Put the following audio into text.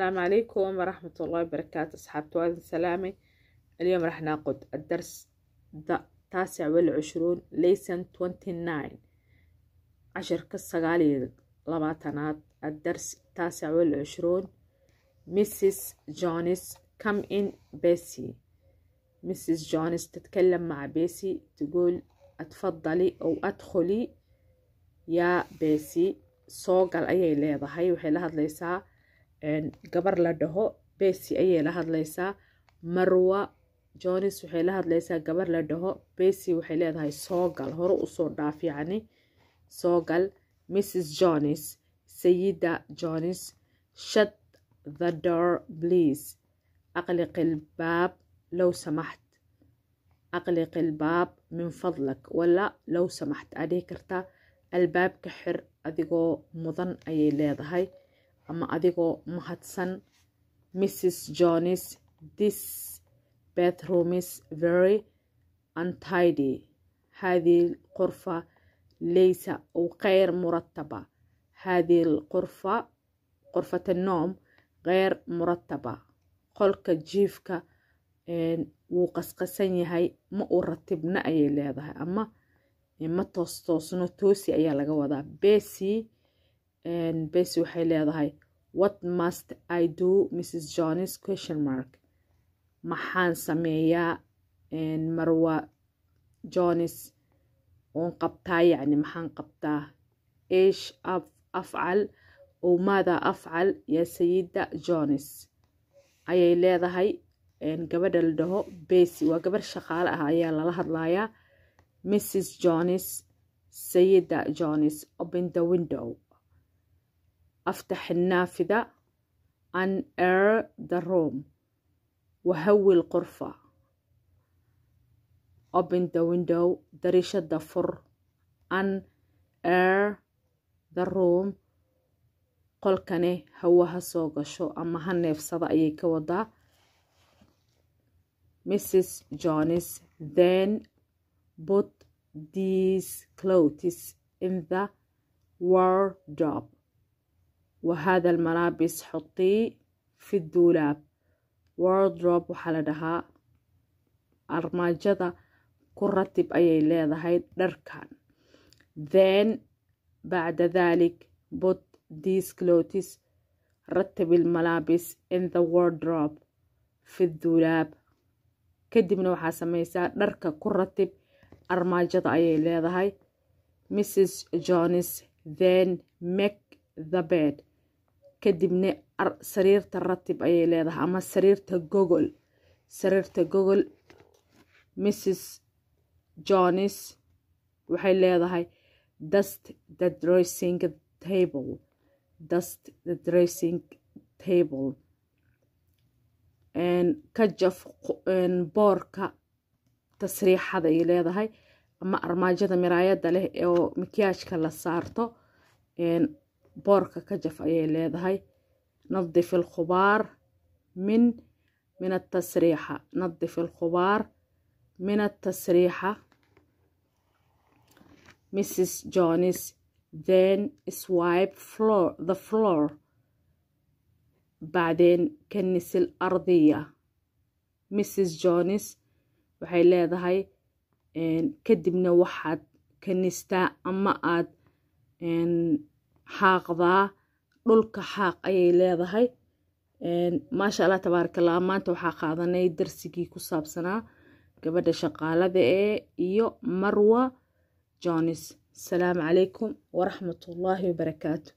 السلام عليكم ورحمة الله وبركاته أصحاب توازن سلامة اليوم راح ناخد الدرس التاسع والعشرون ليسن 29 عشر كالسقالي لباتنات الدرس التاسع والعشرون ميسيس جونس كم إن بيسي ميسيس جونس تتكلم مع بيسي تقول أتفضلي أو أدخلي يا بيسي soogal ayay leedahay waxay la hadlaysaa gabar la dhaho besi ayay la hadlaysaa marwa jonis waxay la hadlaysaa gabar la dhaho besi waxay leedahay soogal hore usoo dhaaf yacni soogal mrs jonis sayida jonis shut the door please aqliq low samaxt aqliqilbaab min fadlak wala low samaxt adhihi kartaa albaabka xir adigoo mudan ayay leedahay ama adigoo mahadsan mrs johns this bedroomis very untidy hadii qurfa leysa u keyr murataba hadii qurfa qurfata noom kheyr murataba qolka jiifka wuu qasqasan yahay ma u ratibna ayay leedahay ama ma toostoosno toosi ayaa laga wadaa besi bes waxay leedahay what must i do mrs johnis question mark maxaan sameeyaa marwa johns oon qabtaa yacni maxaan qabtaa ish afcal ow maada afcal yaa sayida johns ayay leedahay gabadha la dhaho besy waa gabarh shaqaale ah ayaa lala hadlayaa mrs johns sayida johns open the window أفتح النافذة and air the room wahawil qurfa open the window darishada fur an air the room qolkani hawo ha soo gasho ama ha neefsada ayay ka wadaa mrs johns then but these clotis in the wardrobe wahada almalaabis xuqii fi duulaab wordrob waxaa la dhahaa armaajada ku ratib ayay leedahay dharkan then bacda dhalik bot these clothes ratib almalaabis in the wordrob fi duulaab kadibna waxaa sameysaa dharka ku ratib armaajada ayay leedahay mrs jones then make the bed kadibna sariirta ratib ayay leedahay ama sariirta gogol sariirta gogol mrs johnis waxay leedahay dust the dressing table dust the dressing table ka jaf boorka tasriixada ay leedahay ama armaajada miraayada leh oo makiyaajka la saarto boorka ka jaf ayay leedahay nadif ilkhubaar min min atasriixa nadif ilkhubaar min atasriixa mrs jonis then swipe floor the floor bacdeen kanisl ardiya mrs jonis waxay leedahay kadibna waxaad kanistaa ama aad xaaqdaa dhulka xaaq ayay leedahay maasha allah tabaarakallah maanta waxaa qaadanay darsigii ku saabsanaa gabadha shaqaalada ee iyo marwa jonis asalaamu calaykum waraxmatullaahi wabarakaatu